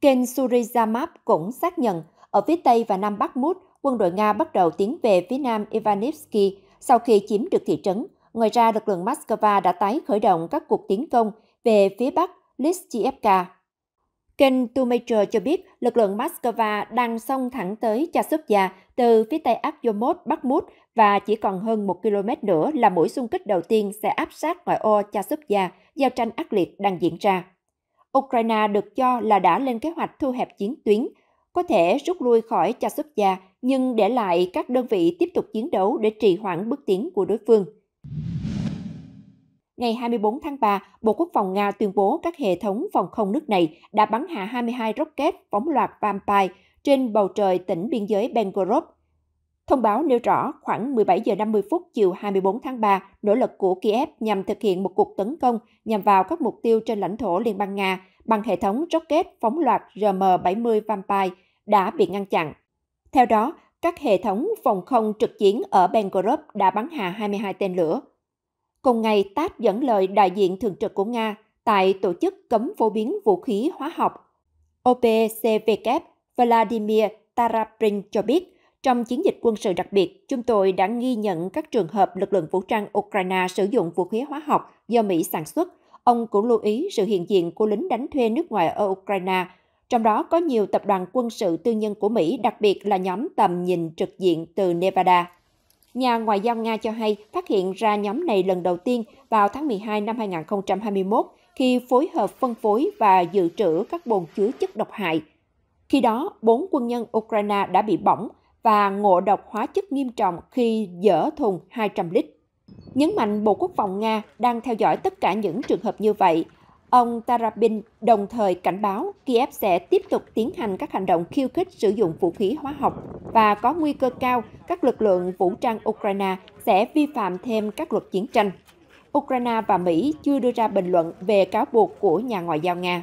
Kênh Surizamap cũng xác nhận ở phía Tây và Nam bắc Bakhmut, quân đội Nga bắt đầu tiến về phía Nam Ivanivsky sau khi chiếm được thị trấn. Ngoài ra, lực lượng Moscow đã tái khởi động các cuộc tiến công về phía Bắc Lysyevka. Kênh Tumacher cho biết lực lượng Moscow đang xông thẳng tới Chasovia từ phía tây Bắc Bakhmut và chỉ còn hơn một km nữa là mũi xung kích đầu tiên sẽ áp sát ngoại ô Chasovia, giao tranh ác liệt đang diễn ra. Ukraine được cho là đã lên kế hoạch thu hẹp chiến tuyến, có thể rút lui khỏi Chasovia nhưng để lại các đơn vị tiếp tục chiến đấu để trì hoãn bước tiến của đối phương. Ngày 24 tháng 3, Bộ Quốc phòng Nga tuyên bố các hệ thống phòng không nước này đã bắn hạ 22 rocket phóng loạt Vampire trên bầu trời tỉnh biên giới Belgorod Thông báo nêu rõ khoảng 17 giờ 50 phút chiều 24 tháng 3, nỗ lực của Kiev nhằm thực hiện một cuộc tấn công nhằm vào các mục tiêu trên lãnh thổ Liên bang Nga bằng hệ thống rocket phóng loạt RM-70 Vampire đã bị ngăn chặn. Theo đó, các hệ thống phòng không trực chiến ở Belgorod đã bắn hạ 22 tên lửa. Cùng ngày, TASS dẫn lời đại diện thường trực của Nga tại Tổ chức Cấm Phổ biến Vũ khí Hóa học OPCW Vladimir Taraprin cho biết – trong chiến dịch quân sự đặc biệt, chúng tôi đã ghi nhận các trường hợp lực lượng vũ trang Ukraine sử dụng vũ khí hóa học do Mỹ sản xuất. Ông cũng lưu ý sự hiện diện của lính đánh thuê nước ngoài ở Ukraine, trong đó có nhiều tập đoàn quân sự tư nhân của Mỹ, đặc biệt là nhóm tầm nhìn trực diện từ Nevada. Nhà ngoại giao Nga cho hay phát hiện ra nhóm này lần đầu tiên vào tháng 12 năm 2021 khi phối hợp phân phối và dự trữ các bồn chứa chất độc hại. Khi đó, bốn quân nhân Ukraine đã bị bỏng và ngộ độc hóa chất nghiêm trọng khi dỡ thùng 200 lít. Nhấn mạnh Bộ Quốc phòng Nga đang theo dõi tất cả những trường hợp như vậy, ông Tarabin đồng thời cảnh báo Kiev sẽ tiếp tục tiến hành các hành động khiêu khích sử dụng vũ khí hóa học và có nguy cơ cao các lực lượng vũ trang Ukraine sẽ vi phạm thêm các luật chiến tranh. Ukraine và Mỹ chưa đưa ra bình luận về cáo buộc của nhà ngoại giao Nga.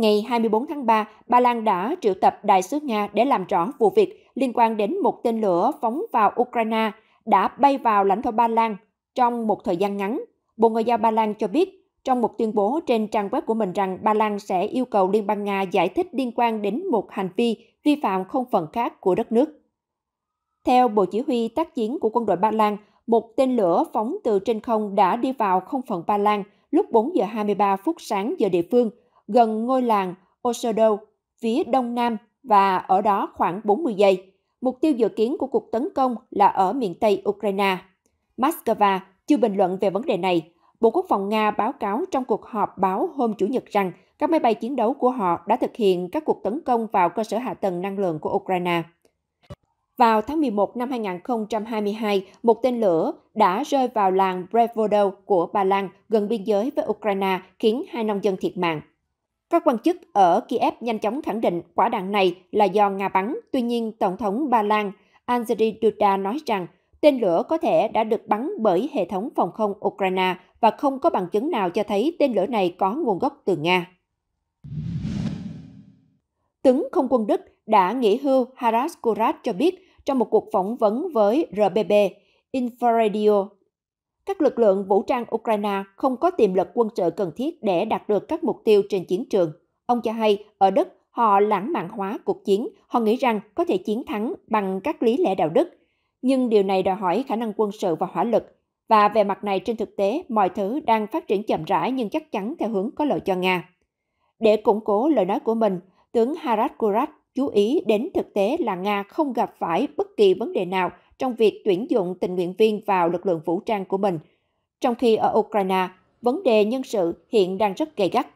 Ngày 24 tháng 3, Ba Lan đã triệu tập đại sứ Nga để làm rõ vụ việc liên quan đến một tên lửa phóng vào Ukraine đã bay vào lãnh thổ Ba Lan trong một thời gian ngắn. Bộ Ngoại giao Ba Lan cho biết trong một tuyên bố trên trang web của mình rằng Ba Lan sẽ yêu cầu Liên bang Nga giải thích liên quan đến một hành vi vi phạm không phận khác của đất nước. Theo Bộ Chỉ huy tác chiến của quân đội Ba Lan, một tên lửa phóng từ trên không đã đi vào không phận Ba Lan lúc 4 giờ 23 phút sáng giờ địa phương gần ngôi làng Osodo, phía đông nam và ở đó khoảng 40 giây. Mục tiêu dự kiến của cuộc tấn công là ở miền Tây Ukraine. Moscow chưa bình luận về vấn đề này. Bộ Quốc phòng Nga báo cáo trong cuộc họp báo hôm Chủ nhật rằng các máy bay chiến đấu của họ đã thực hiện các cuộc tấn công vào cơ sở hạ tầng năng lượng của Ukraine. Vào tháng 11 năm 2022, một tên lửa đã rơi vào làng Brevodo của Ba Lan gần biên giới với Ukraine khiến hai nông dân thiệt mạng. Các quan chức ở Kiev nhanh chóng khẳng định quả đạn này là do Nga bắn. Tuy nhiên, Tổng thống Ba Lan Andrzej Duda nói rằng tên lửa có thể đã được bắn bởi hệ thống phòng không Ukraine và không có bằng chứng nào cho thấy tên lửa này có nguồn gốc từ Nga. Tướng không quân Đức đã nghỉ hưu Haras Kurat cho biết trong một cuộc phỏng vấn với RBB Inforadio các lực lượng vũ trang Ukraine không có tiềm lực quân sự cần thiết để đạt được các mục tiêu trên chiến trường. Ông cho hay, ở Đức, họ lãng mạn hóa cuộc chiến, họ nghĩ rằng có thể chiến thắng bằng các lý lẽ đạo đức. Nhưng điều này đòi hỏi khả năng quân sự và hỏa lực. Và về mặt này trên thực tế, mọi thứ đang phát triển chậm rãi nhưng chắc chắn theo hướng có lợi cho Nga. Để củng cố lời nói của mình, tướng Harad Kurat chú ý đến thực tế là Nga không gặp phải bất kỳ vấn đề nào trong việc tuyển dụng tình nguyện viên vào lực lượng vũ trang của mình, trong khi ở Ukraine, vấn đề nhân sự hiện đang rất gay gắt.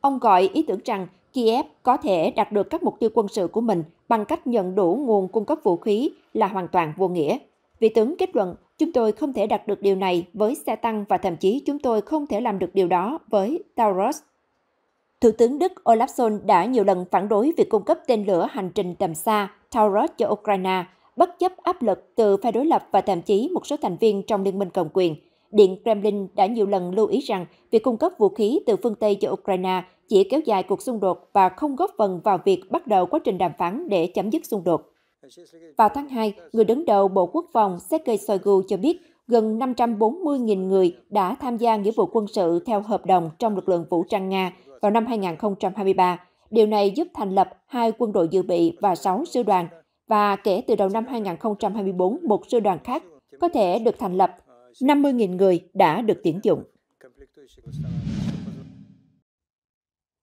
Ông gọi ý tưởng rằng Kiev có thể đạt được các mục tiêu quân sự của mình bằng cách nhận đủ nguồn cung cấp vũ khí là hoàn toàn vô nghĩa. Vị tướng kết luận, chúng tôi không thể đạt được điều này với xe tăng và thậm chí chúng tôi không thể làm được điều đó với Taurus. Thủ tướng Đức Olaf Scholz đã nhiều lần phản đối việc cung cấp tên lửa hành trình tầm xa Taurus cho Ukraine bất chấp áp lực từ phe đối lập và thậm chí một số thành viên trong liên minh cầm quyền. Điện Kremlin đã nhiều lần lưu ý rằng việc cung cấp vũ khí từ phương Tây cho Ukraine chỉ kéo dài cuộc xung đột và không góp phần vào việc bắt đầu quá trình đàm phán để chấm dứt xung đột. Vào tháng 2, người đứng đầu Bộ Quốc phòng Sergei Shoigu cho biết gần 540.000 người đã tham gia nghĩa vụ quân sự theo hợp đồng trong lực lượng vũ trang Nga vào năm 2023. Điều này giúp thành lập hai quân đội dự bị và sáu sư đoàn và kể từ đầu năm 2024, một sư đoàn khác có thể được thành lập. 50.000 người đã được tuyển dụng.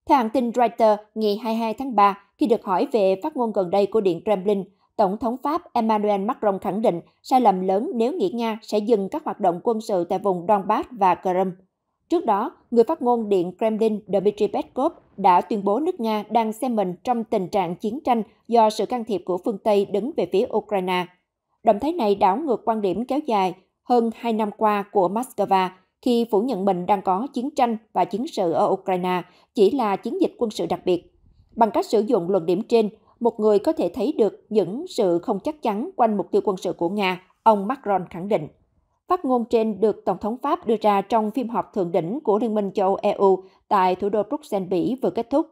Theo hãng tin Reuters, ngày 22 tháng 3, khi được hỏi về phát ngôn gần đây của Điện Kremlin, Tổng thống Pháp Emmanuel Macron khẳng định sai lầm lớn nếu nghĩ Nga sẽ dừng các hoạt động quân sự tại vùng Donbass và Crimea. Trước đó, người phát ngôn Điện Kremlin Dmitry Peskov đã tuyên bố nước Nga đang xem mình trong tình trạng chiến tranh do sự can thiệp của phương Tây đứng về phía Ukraine. Động thái này đảo ngược quan điểm kéo dài hơn hai năm qua của Moscow khi phủ nhận mình đang có chiến tranh và chiến sự ở Ukraine chỉ là chiến dịch quân sự đặc biệt. Bằng cách sử dụng luận điểm trên, một người có thể thấy được những sự không chắc chắn quanh mục tiêu quân sự của Nga, ông Macron khẳng định. Phát ngôn trên được Tổng thống Pháp đưa ra trong phiên họp thượng đỉnh của Liên minh châu EU e tại thủ đô Bruxelles, Bỉ vừa kết thúc.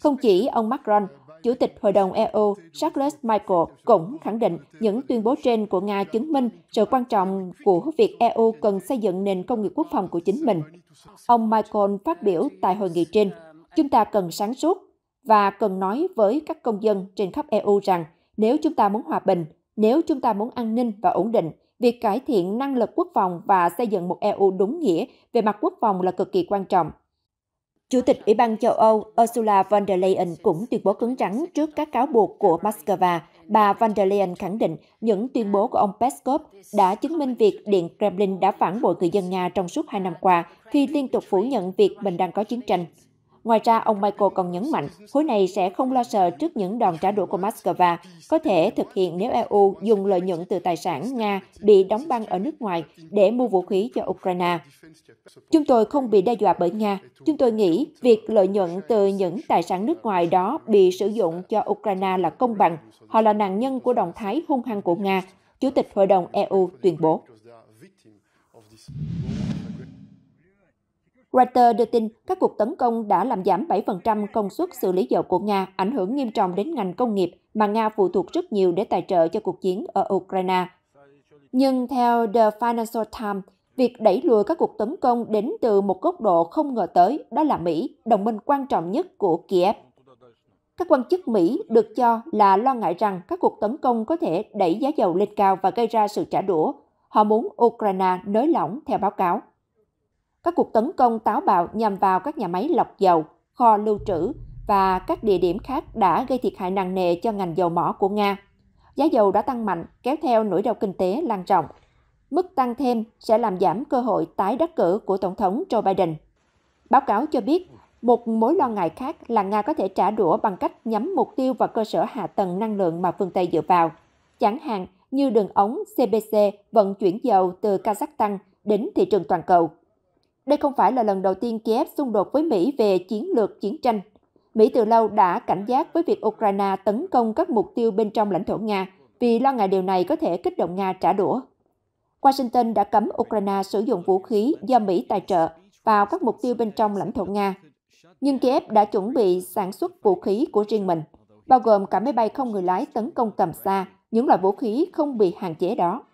Không chỉ ông Macron, Chủ tịch Hội đồng EU Charles Michael cũng khẳng định những tuyên bố trên của Nga chứng minh sự quan trọng của việc EU cần xây dựng nền công nghiệp quốc phòng của chính mình. Ông Michael phát biểu tại hội nghị trên, chúng ta cần sáng suốt và cần nói với các công dân trên khắp EU rằng nếu chúng ta muốn hòa bình, nếu chúng ta muốn an ninh và ổn định, việc cải thiện năng lực quốc phòng và xây dựng một EU đúng nghĩa về mặt quốc phòng là cực kỳ quan trọng. Chủ tịch Ủy ban châu Âu Ursula von der Leyen cũng tuyên bố cứng rắn trước các cáo buộc của Moscow. Bà von der Leyen khẳng định những tuyên bố của ông Peskov đã chứng minh việc Điện Kremlin đã phản bội người dân Nga trong suốt hai năm qua khi liên tục phủ nhận việc mình đang có chiến tranh. Ngoài ra, ông Michael còn nhấn mạnh khối này sẽ không lo sợ trước những đòn trả đũa của Moscow có thể thực hiện nếu EU dùng lợi nhuận từ tài sản Nga bị đóng băng ở nước ngoài để mua vũ khí cho Ukraine. Chúng tôi không bị đe dọa bởi Nga. Chúng tôi nghĩ việc lợi nhuận từ những tài sản nước ngoài đó bị sử dụng cho Ukraine là công bằng. Họ là nạn nhân của động thái hung hăng của Nga, Chủ tịch Hội đồng EU tuyên bố. Reuters đưa tin các cuộc tấn công đã làm giảm 7% công suất xử lý dầu của Nga, ảnh hưởng nghiêm trọng đến ngành công nghiệp mà Nga phụ thuộc rất nhiều để tài trợ cho cuộc chiến ở Ukraine. Nhưng theo The Financial Times, việc đẩy lùi các cuộc tấn công đến từ một góc độ không ngờ tới, đó là Mỹ, đồng minh quan trọng nhất của Kiev. Các quan chức Mỹ được cho là lo ngại rằng các cuộc tấn công có thể đẩy giá dầu lên cao và gây ra sự trả đũa. Họ muốn Ukraine nới lỏng theo báo cáo. Các cuộc tấn công táo bạo nhằm vào các nhà máy lọc dầu, kho lưu trữ và các địa điểm khác đã gây thiệt hại nặng nề cho ngành dầu mỏ của Nga. Giá dầu đã tăng mạnh, kéo theo nỗi đau kinh tế lan rộng. Mức tăng thêm sẽ làm giảm cơ hội tái đắc cử của Tổng thống Joe Biden. Báo cáo cho biết, một mối lo ngại khác là Nga có thể trả đũa bằng cách nhắm mục tiêu vào cơ sở hạ tầng năng lượng mà phương Tây dựa vào, chẳng hạn như đường ống CBC vận chuyển dầu từ Kazakhstan đến thị trường toàn cầu. Đây không phải là lần đầu tiên Kiev xung đột với Mỹ về chiến lược chiến tranh. Mỹ từ lâu đã cảnh giác với việc Ukraine tấn công các mục tiêu bên trong lãnh thổ Nga vì lo ngại điều này có thể kích động Nga trả đũa. Washington đã cấm Ukraine sử dụng vũ khí do Mỹ tài trợ vào các mục tiêu bên trong lãnh thổ Nga. Nhưng Kiev đã chuẩn bị sản xuất vũ khí của riêng mình, bao gồm cả máy bay không người lái tấn công tầm xa, những loại vũ khí không bị hạn chế đó.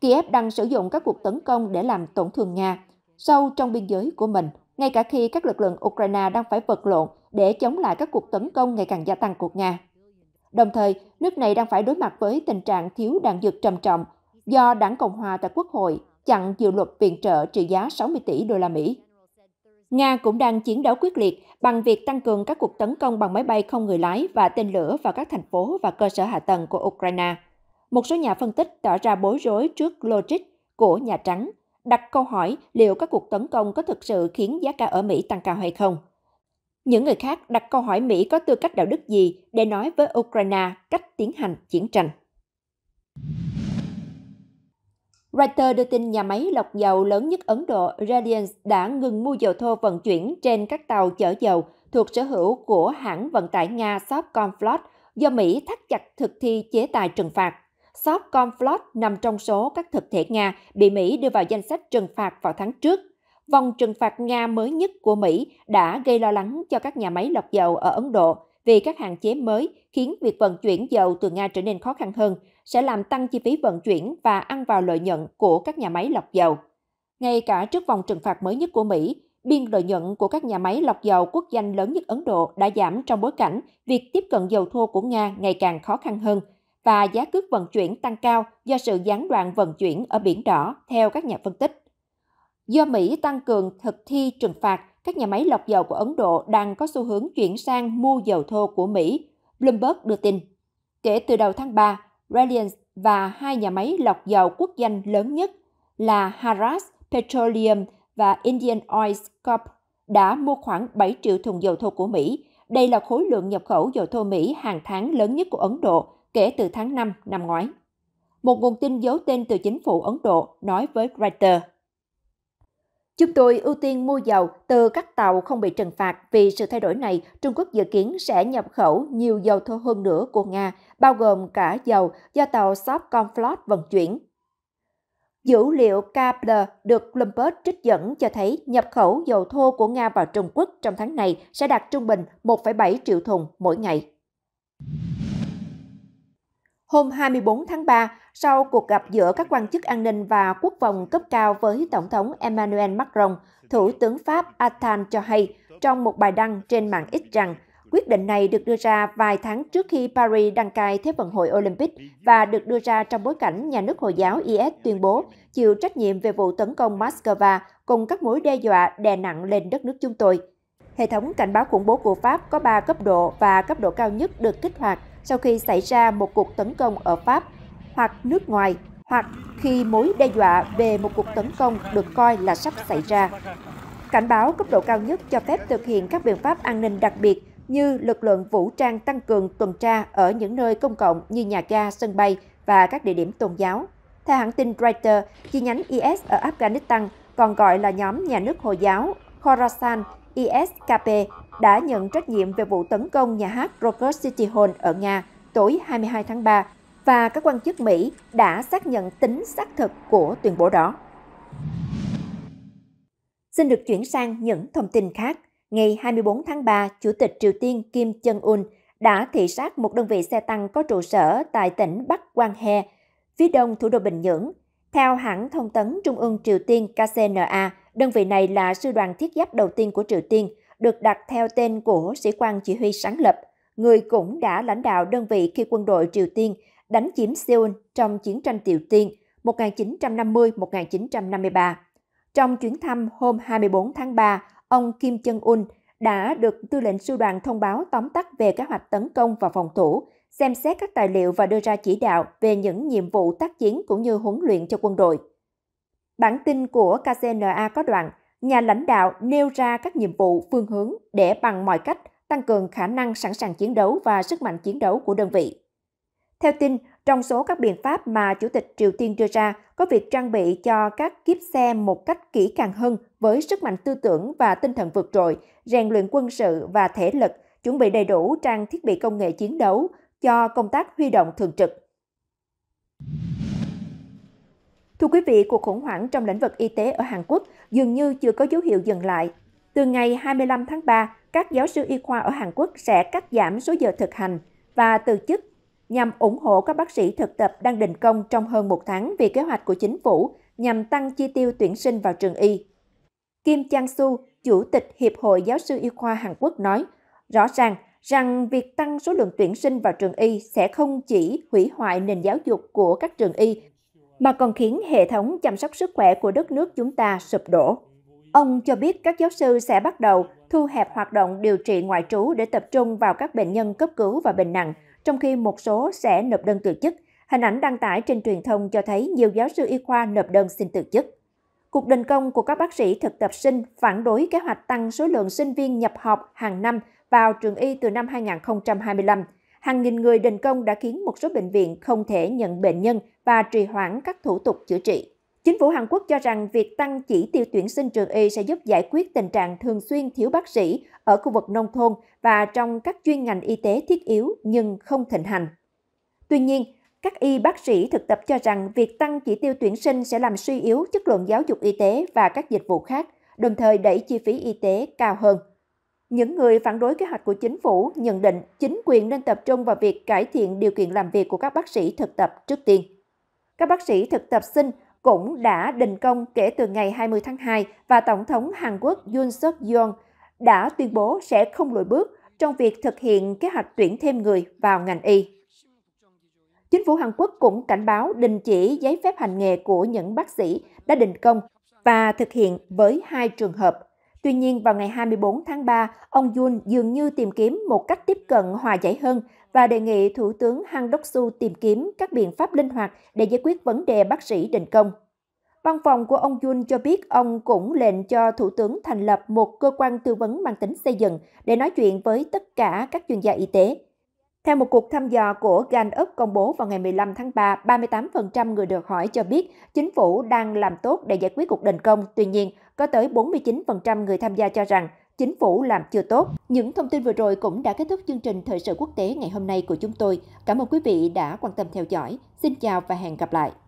Kiev đang sử dụng các cuộc tấn công để làm tổn thương Nga, sâu trong biên giới của mình, ngay cả khi các lực lượng Ukraine đang phải vật lộn để chống lại các cuộc tấn công ngày càng gia tăng của Nga. Đồng thời, nước này đang phải đối mặt với tình trạng thiếu đạn dược trầm trọng do Đảng Cộng hòa tại Quốc hội chặn dự luật viện trợ trị giá 60 tỷ đô la Mỹ. Nga cũng đang chiến đấu quyết liệt bằng việc tăng cường các cuộc tấn công bằng máy bay không người lái và tên lửa vào các thành phố và cơ sở hạ tầng của Ukraine. Một số nhà phân tích tỏ ra bối rối trước logic của Nhà Trắng đặt câu hỏi liệu các cuộc tấn công có thực sự khiến giá cả ở Mỹ tăng cao hay không. Những người khác đặt câu hỏi Mỹ có tư cách đạo đức gì để nói với Ukraine cách tiến hành chiến tranh. Reuters đưa tin nhà máy lọc dầu lớn nhất Ấn Độ Reliance đã ngừng mua dầu thô vận chuyển trên các tàu chở dầu thuộc sở hữu của hãng vận tải Nga Sovcomflot do Mỹ thắt chặt thực thi chế tài trừng phạt. Sovcomflot nằm trong số các thực thể Nga bị Mỹ đưa vào danh sách trừng phạt vào tháng trước. Vòng trừng phạt Nga mới nhất của Mỹ đã gây lo lắng cho các nhà máy lọc dầu ở Ấn Độ vì các hạn chế mới khiến việc vận chuyển dầu từ Nga trở nên khó khăn hơn, sẽ làm tăng chi phí vận chuyển và ăn vào lợi nhuận của các nhà máy lọc dầu. Ngay cả trước vòng trừng phạt mới nhất của Mỹ, biên lợi nhuận của các nhà máy lọc dầu quốc danh lớn nhất Ấn Độ đã giảm trong bối cảnh việc tiếp cận dầu thô của Nga ngày càng khó khăn hơn – và giá cước vận chuyển tăng cao do sự gián đoạn vận chuyển ở Biển Đỏ, theo các nhà phân tích. Do Mỹ tăng cường thực thi trừng phạt, các nhà máy lọc dầu của Ấn Độ đang có xu hướng chuyển sang mua dầu thô của Mỹ, Bloomberg đưa tin. Kể từ đầu tháng 3, Reliance và hai nhà máy lọc dầu quốc danh lớn nhất là Haras Petroleum và Indian Oil Corp đã mua khoảng 7 triệu thùng dầu thô của Mỹ. Đây là khối lượng nhập khẩu dầu thô Mỹ hàng tháng lớn nhất của Ấn Độ kể từ tháng 5 năm ngoái. Một nguồn tin giấu tên từ chính phủ Ấn Độ nói với Reuters. Chúng tôi ưu tiên mua dầu từ các tàu không bị trừng phạt vì sự thay đổi này, Trung Quốc dự kiến sẽ nhập khẩu nhiều dầu thô hơn nữa của Nga, bao gồm cả dầu do tàu Conflot vận chuyển. Dữ liệu Kepler được Bloomberg trích dẫn cho thấy nhập khẩu dầu thô của Nga vào Trung Quốc trong tháng này sẽ đạt trung bình 1,7 triệu thùng mỗi ngày hôm 24 tháng 3 sau cuộc gặp giữa các quan chức an ninh và quốc phòng cấp cao với Tổng thống Emmanuel Macron, Thủ tướng Pháp Attal cho hay trong một bài đăng trên mạng X rằng quyết định này được đưa ra vài tháng trước khi Paris đăng cai Thế vận hội Olympic và được đưa ra trong bối cảnh nhà nước Hồi giáo IS tuyên bố chịu trách nhiệm về vụ tấn công Moscow cùng các mối đe dọa đè nặng lên đất nước chúng tôi. Hệ thống cảnh báo khủng bố của Pháp có 3 cấp độ và cấp độ cao nhất được kích hoạt sau khi xảy ra một cuộc tấn công ở Pháp hoặc nước ngoài hoặc khi mối đe dọa về một cuộc tấn công được coi là sắp xảy ra. Cảnh báo cấp độ cao nhất cho phép thực hiện các biện pháp an ninh đặc biệt như lực lượng vũ trang tăng cường tuần tra ở những nơi công cộng như nhà ga, sân bay và các địa điểm tôn giáo. Theo hãng tin Reuters, chi nhánh IS ở Afghanistan còn gọi là nhóm nhà nước Hồi giáo Khorasan ISKP đã nhận trách nhiệm về vụ tấn công nhà hát Rocket City Hall ở Nga tối 22 tháng 3 và các quan chức Mỹ đã xác nhận tính xác thực của tuyên bố đó. Xin được chuyển sang những thông tin khác. Ngày 24 tháng 3, Chủ tịch Triều Tiên Kim Jong-un đã thị sát một đơn vị xe tăng có trụ sở tại tỉnh Bắc Quang He, phía đông thủ đô Bình Nhưỡng. Theo hãng thông tấn Trung ương Triều Tiên KCNA, đơn vị này là sư đoàn thiết giáp đầu tiên của Triều Tiên – được đặt theo tên của sĩ quan chỉ huy sáng lập, người cũng đã lãnh đạo đơn vị khi quân đội Triều Tiên đánh chiếm Seoul trong chiến tranh Triều Tiên 1950-1953. Trong chuyến thăm hôm 24 tháng 3, ông Kim Chân un đã được tư lệnh sư đoàn thông báo tóm tắt về kế hoạch tấn công và phòng thủ, xem xét các tài liệu và đưa ra chỉ đạo về những nhiệm vụ tác chiến cũng như huấn luyện cho quân đội. Bản tin của KCNA có đoạn nhà lãnh đạo nêu ra các nhiệm vụ phương hướng để bằng mọi cách tăng cường khả năng sẵn sàng chiến đấu và sức mạnh chiến đấu của đơn vị. Theo tin, trong số các biện pháp mà Chủ tịch Triều Tiên đưa ra có việc trang bị cho các kiếp xe một cách kỹ càng hơn với sức mạnh tư tưởng và tinh thần vượt trội, rèn luyện quân sự và thể lực, chuẩn bị đầy đủ trang thiết bị công nghệ chiến đấu cho công tác huy động thường trực, Thưa quý vị, cuộc khủng hoảng trong lĩnh vực y tế ở Hàn Quốc dường như chưa có dấu hiệu dừng lại. Từ ngày 25 tháng 3, các giáo sư y khoa ở Hàn Quốc sẽ cắt giảm số giờ thực hành và từ chức nhằm ủng hộ các bác sĩ thực tập đang đình công trong hơn một tháng vì kế hoạch của chính phủ nhằm tăng chi tiêu tuyển sinh vào trường y. Kim Chang-su, Chủ tịch Hiệp hội Giáo sư Y khoa Hàn Quốc nói, rõ ràng rằng việc tăng số lượng tuyển sinh vào trường y sẽ không chỉ hủy hoại nền giáo dục của các trường y mà còn khiến hệ thống chăm sóc sức khỏe của đất nước chúng ta sụp đổ. Ông cho biết các giáo sư sẽ bắt đầu thu hẹp hoạt động điều trị ngoại trú để tập trung vào các bệnh nhân cấp cứu và bệnh nặng, trong khi một số sẽ nộp đơn từ chức. Hình ảnh đăng tải trên truyền thông cho thấy nhiều giáo sư y khoa nộp đơn xin từ chức. Cuộc đình công của các bác sĩ thực tập sinh phản đối kế hoạch tăng số lượng sinh viên nhập học hàng năm vào trường y từ năm 2025 hàng nghìn người đình công đã khiến một số bệnh viện không thể nhận bệnh nhân và trì hoãn các thủ tục chữa trị. Chính phủ Hàn Quốc cho rằng việc tăng chỉ tiêu tuyển sinh trường y sẽ giúp giải quyết tình trạng thường xuyên thiếu bác sĩ ở khu vực nông thôn và trong các chuyên ngành y tế thiết yếu nhưng không thịnh hành. Tuy nhiên, các y bác sĩ thực tập cho rằng việc tăng chỉ tiêu tuyển sinh sẽ làm suy yếu chất lượng giáo dục y tế và các dịch vụ khác, đồng thời đẩy chi phí y tế cao hơn. Những người phản đối kế hoạch của chính phủ nhận định chính quyền nên tập trung vào việc cải thiện điều kiện làm việc của các bác sĩ thực tập trước tiên. Các bác sĩ thực tập sinh cũng đã đình công kể từ ngày 20 tháng 2 và Tổng thống Hàn Quốc Yoon suk yeol đã tuyên bố sẽ không lùi bước trong việc thực hiện kế hoạch tuyển thêm người vào ngành y. Chính phủ Hàn Quốc cũng cảnh báo đình chỉ giấy phép hành nghề của những bác sĩ đã đình công và thực hiện với hai trường hợp Tuy nhiên, vào ngày 24 tháng 3, ông Yun dường như tìm kiếm một cách tiếp cận hòa giải hơn và đề nghị Thủ tướng Han Đốc-su tìm kiếm các biện pháp linh hoạt để giải quyết vấn đề bác sĩ đình công. Văn phòng của ông Yun cho biết ông cũng lệnh cho Thủ tướng thành lập một cơ quan tư vấn mang tính xây dựng để nói chuyện với tất cả các chuyên gia y tế. Theo một cuộc thăm dò của Gallup công bố vào ngày 15 tháng 3, 38% người được hỏi cho biết chính phủ đang làm tốt để giải quyết cuộc đình công. Tuy nhiên, có tới 49% người tham gia cho rằng chính phủ làm chưa tốt. Những thông tin vừa rồi cũng đã kết thúc chương trình Thời sự quốc tế ngày hôm nay của chúng tôi. Cảm ơn quý vị đã quan tâm theo dõi. Xin chào và hẹn gặp lại.